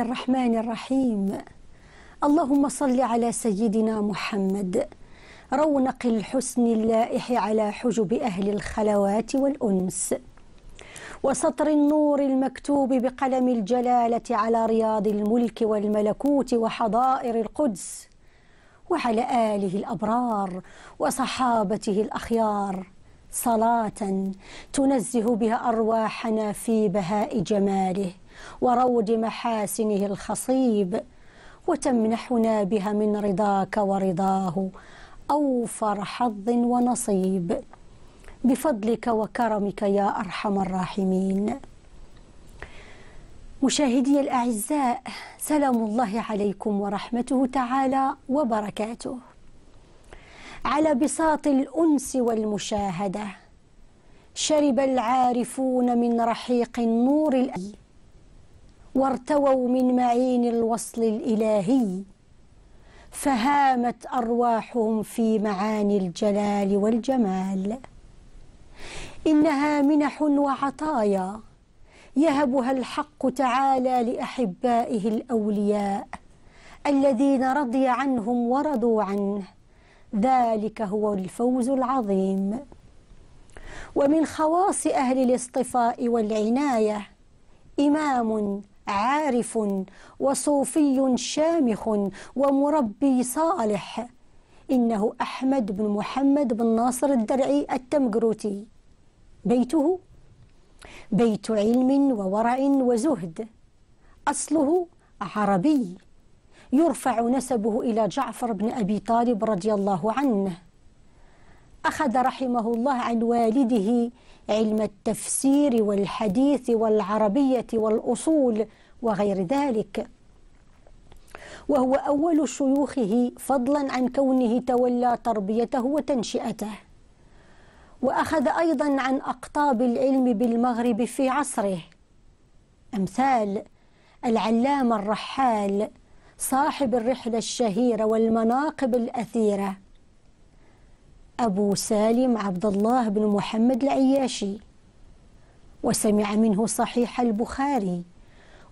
الله الرحمن الرحيم اللهم صل على سيدنا محمد رونق الحسن اللائح على حجب أهل الخلوات والأنس وسطر النور المكتوب بقلم الجلالة على رياض الملك والملكوت وحضائر القدس وعلى آله الأبرار وصحابته الأخيار صلاة تنزه بها أرواحنا في بهاء جماله وروض محاسنه الخصيب وتمنحنا بها من رضاك ورضاه أوفر حظ ونصيب بفضلك وكرمك يا أرحم الراحمين مشاهدي الأعزاء سلام الله عليكم ورحمته تعالى وبركاته على بساط الأنس والمشاهدة شرب العارفون من رحيق النور الأي وارتووا من معين الوصل الإلهي فهامت أرواحهم في معاني الجلال والجمال إنها منح وعطايا يهبها الحق تعالى لأحبائه الأولياء الذين رضي عنهم ورضوا عنه ذلك هو الفوز العظيم ومن خواص أهل الاصطفاء والعناية إمام عارف وصوفي شامخ ومربي صالح إنه أحمد بن محمد بن ناصر الدرعي التمقروتي بيته بيت علم وورع وزهد أصله عربي يرفع نسبه إلى جعفر بن أبي طالب رضي الله عنه أخذ رحمه الله عن والده علم التفسير والحديث والعربية والأصول وغير ذلك وهو أول شيوخه فضلا عن كونه تولى تربيته وتنشئته وأخذ أيضا عن أقطاب العلم بالمغرب في عصره أمثال العلامة الرحال صاحب الرحلة الشهيرة والمناقب الأثيرة أبو سالم عبد الله بن محمد العياشي وسمع منه صحيح البخاري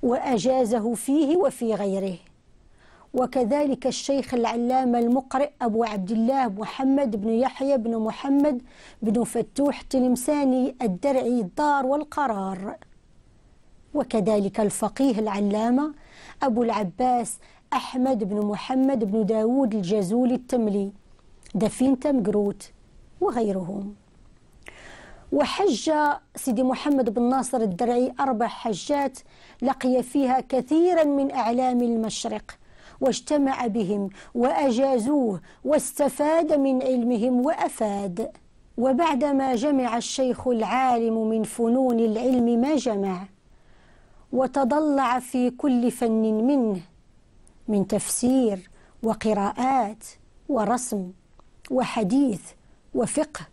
وأجازه فيه وفي غيره وكذلك الشيخ العلامة المقرئ أبو عبد الله محمد بن يحيى بن محمد بن فتوح تلمساني الدرعي الدار والقرار وكذلك الفقيه العلامة أبو العباس أحمد بن محمد بن داود الجزول التملي دافينتم جروت وغيرهم وحج سيدي محمد بن ناصر الدرعي أربع حجات لقي فيها كثيرا من أعلام المشرق واجتمع بهم وأجازوه واستفاد من علمهم وأفاد وبعدما جمع الشيخ العالم من فنون العلم ما جمع وتضلع في كل فن منه من تفسير وقراءات ورسم وحديث وفقه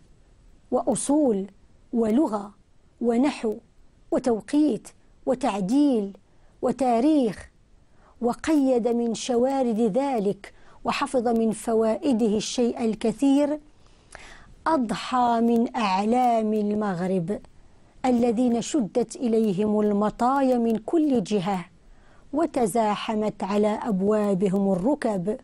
وأصول ولغة ونحو وتوقيت وتعديل وتاريخ وقيد من شوارد ذلك وحفظ من فوائده الشيء الكثير أضحى من أعلام المغرب الذين شدت إليهم المطايا من كل جهة وتزاحمت على أبوابهم الركب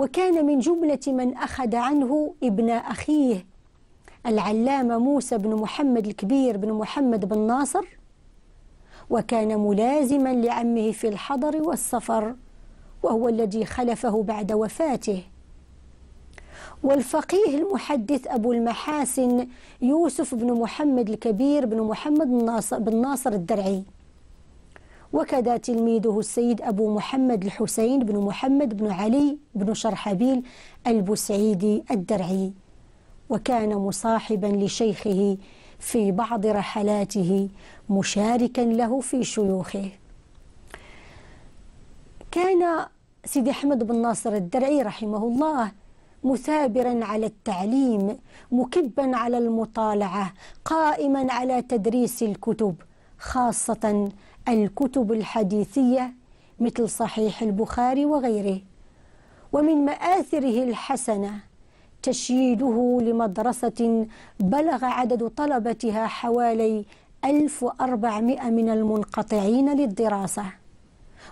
وكان من جملة من أخذ عنه ابن أخيه العلامة موسى بن محمد الكبير بن محمد بن ناصر وكان ملازما لعمه في الحضر والسفر وهو الذي خلفه بعد وفاته والفقيه المحدث أبو المحاسن يوسف بن محمد الكبير بن محمد بن ناصر الدرعي وكذا تلميذه السيد أبو محمد الحسين بن محمد بن علي بن شرحبيل البسعيدي الدرعي وكان مصاحبا لشيخه في بعض رحلاته مشاركا له في شيوخه كان سيدي أحمد بن ناصر الدرعي رحمه الله مثابرا على التعليم مكبا على المطالعة قائما على تدريس الكتب خاصة الكتب الحديثية مثل صحيح البخاري وغيره ومن مآثره الحسنة تشييده لمدرسة بلغ عدد طلبتها حوالي 1400 من المنقطعين للدراسة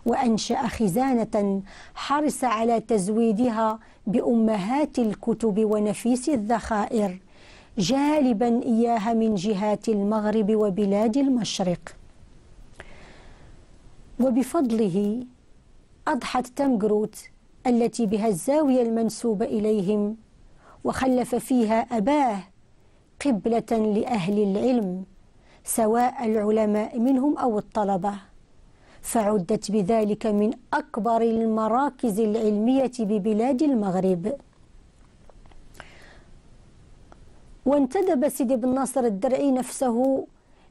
وأنشأ خزانة حرص على تزويدها بأمهات الكتب ونفيس الذخائر جالبا إياها من جهات المغرب وبلاد المشرق وبفضله أضحت تمجروت التي بها الزاوية المنسوبة إليهم وخلف فيها أباه قبلة لأهل العلم سواء العلماء منهم أو الطلبة فعدت بذلك من أكبر المراكز العلمية ببلاد المغرب وانتدب سيدي بن ناصر الدرعي نفسه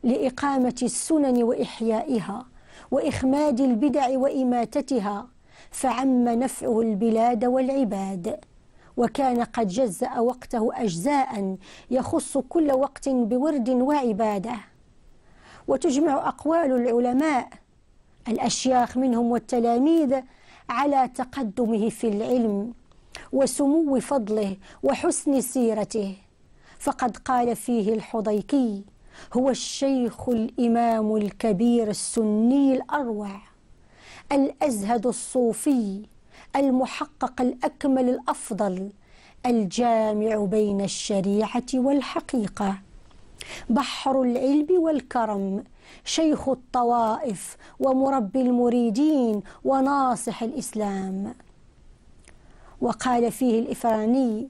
لإقامة السنن وإحيائها وإخماد البدع وإماتتها فعم نفعه البلاد والعباد وكان قد جزأ وقته أجزاء يخص كل وقت بورد وعبادة وتجمع أقوال العلماء الأشياخ منهم والتلاميذ على تقدمه في العلم وسمو فضله وحسن سيرته فقد قال فيه الحضيكي هو الشيخ الإمام الكبير السني الأروع الأزهد الصوفي المحقق الأكمل الأفضل الجامع بين الشريعة والحقيقة بحر العلم والكرم شيخ الطوائف ومربي المريدين وناصح الإسلام وقال فيه الإفراني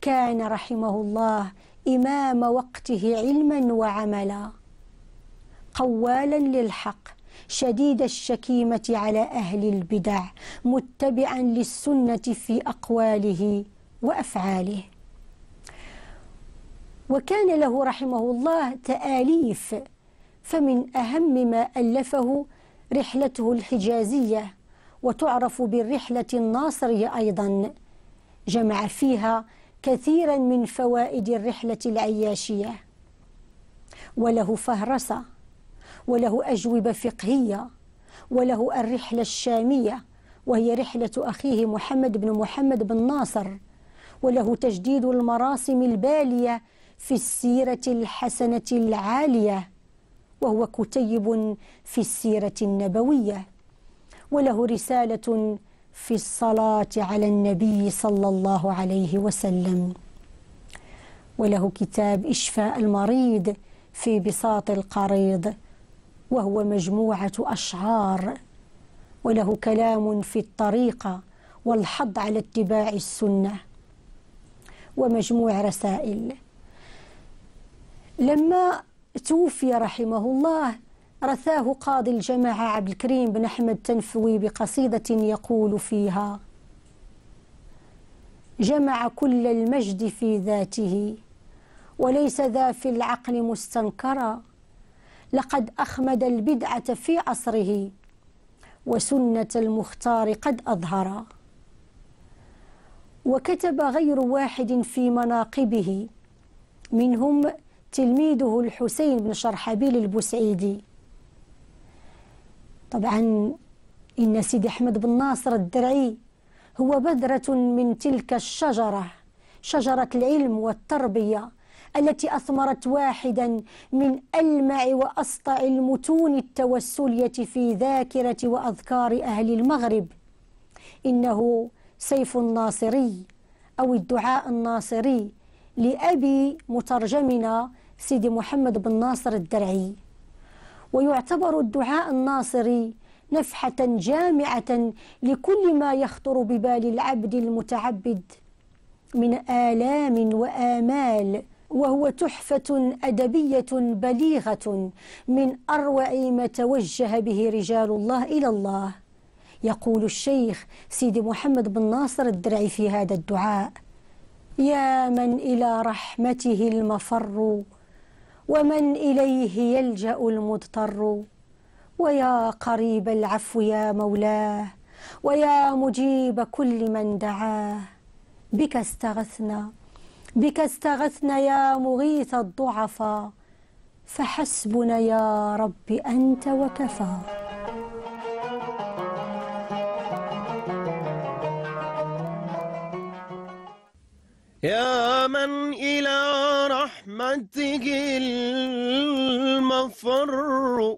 كان رحمه الله إمام وقته علما وعملا قوالا للحق شديد الشكيمة على أهل البدع متبعا للسنة في أقواله وأفعاله وكان له رحمه الله تآليف فمن أهم ما ألفه رحلته الحجازية وتعرف بالرحلة الناصرية أيضا جمع فيها كثيرا من فوائد الرحلة العياشية وله فهرسة وله أجوبة فقهية وله الرحلة الشامية وهي رحلة أخيه محمد بن محمد بن ناصر وله تجديد المراسم البالية في السيرة الحسنة العالية وهو كتيب في السيرة النبوية وله رسالة في الصلاة على النبي صلى الله عليه وسلم وله كتاب إشفاء المريض في بساط القريض وهو مجموعة أشعار وله كلام في الطريقة والحض على اتباع السنة ومجموع رسائل لما توفي رحمه الله رثاه قاضي الجماعة عبد الكريم بن أحمد تنفوي بقصيدة يقول فيها جمع كل المجد في ذاته وليس ذا في العقل مستنكرا لقد أخمد البدعة في عصره وسنة المختار قد أظهرا وكتب غير واحد في مناقبه منهم تلميذه الحسين بن شرحبيل البسعيدي طبعا إن سيدي أحمد بن ناصر الدرعي هو بذرة من تلك الشجرة شجرة العلم والتربية التي أثمرت واحدا من ألمع وأسطع المتون التوسلية في ذاكرة وأذكار أهل المغرب إنه سيف الناصري أو الدعاء الناصري لأبي مترجمنا سيدي محمد بن ناصر الدرعي ويعتبر الدعاء الناصري نفحة جامعة لكل ما يخطر ببال العبد المتعبد من آلام وآمال وهو تحفة أدبية بليغة من أروع ما توجه به رجال الله إلى الله يقول الشيخ سيدي محمد بن ناصر الدرعي في هذا الدعاء يا من إلى رحمته المفر ومن إليه يلجأ المضطر ويا قريب العفو يا مولاه ويا مجيب كل من دعاه بك استغثنا بك استغثنا يا مغيث الضعفاء فحسبنا يا رب أنت وكفى يا من إلى رحمة تجي المفر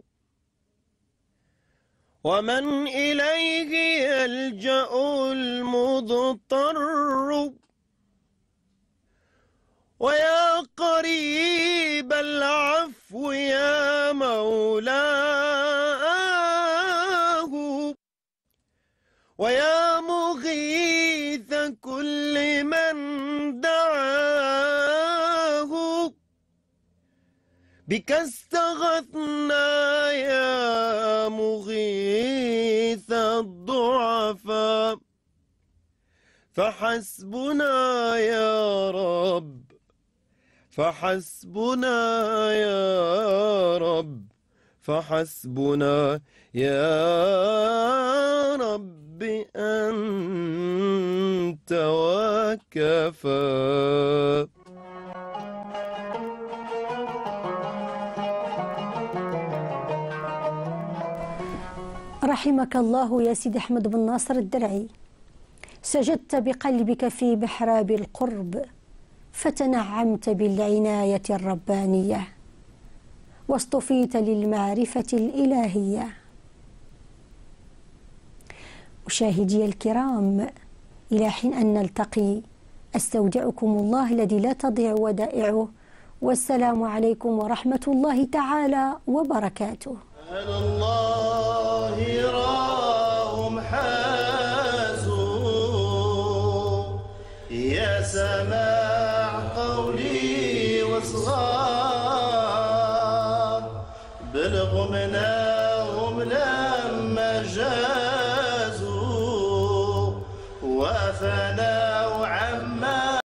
ومن إليه يلجأ المضطر ويا قريب العفو يا مولاه ويا مغيث كل بك استغثنا يا مغيث الضعفاء فحسبنا يا رب فحسبنا يا رب فحسبنا يا رب أنت وكفى رحمك الله يا سيدي أحمد بن ناصر الدرعي سجدت بقلبك في محراب القرب فتنعمت بالعناية الربانية واصطفيت للمعرفة الإلهية مشاهدي الكرام إلى حين أن نلتقي أستودعكم الله الذي لا تضيع ودائعه والسلام عليكم ورحمة الله تعالى وبركاته